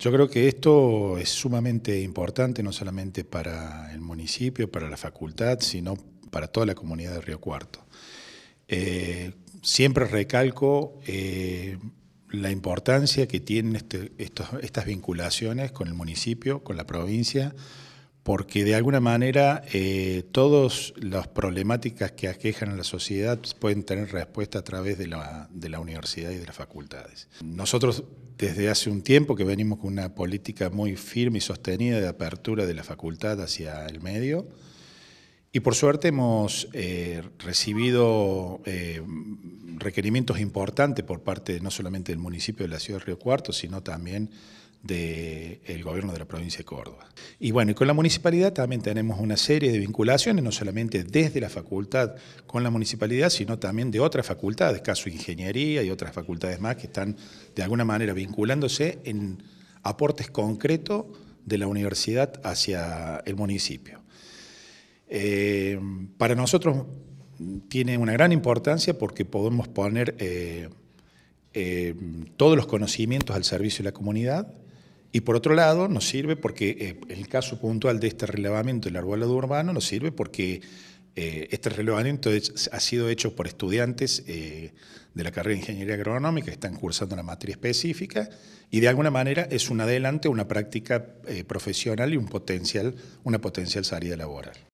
Yo creo que esto es sumamente importante, no solamente para el municipio, para la facultad, sino para toda la comunidad de Río Cuarto. Eh, siempre recalco eh, la importancia que tienen este, estas vinculaciones con el municipio, con la provincia, porque de alguna manera eh, todas las problemáticas que aquejan a la sociedad pueden tener respuesta a través de la, universidad y de las facultades. Nosotros desde hace un tiempo que venimos con una política muy firme y sostenida de apertura de la facultad hacia el medio. Y por suerte hemos eh, recibido eh, requerimientos importantes por parte no solamente del municipio de la ciudad de Río Cuarto, sino también del gobierno de la provincia de Córdoba. Y bueno, y con la municipalidad también tenemos una serie de vinculaciones, no solamente desde la facultad con la municipalidad, sino también de otras facultades, caso ingeniería y otras facultades más que están de alguna manera vinculándose en aportes concretos de la universidad hacia el municipio. Eh, para nosotros tiene una gran importancia porque podemos poner... Eh, eh, todos los conocimientos al servicio de la comunidad y por otro lado, nos sirve porque eh, el caso puntual de este relevamiento del arbolado urbano nos sirve porque eh, este relevamiento ha sido hecho por estudiantes eh, de la carrera de Ingeniería Agronómica que están cursando una materia específica y de alguna manera es un adelante, una práctica profesional y un potencial, una potencial salida laboral.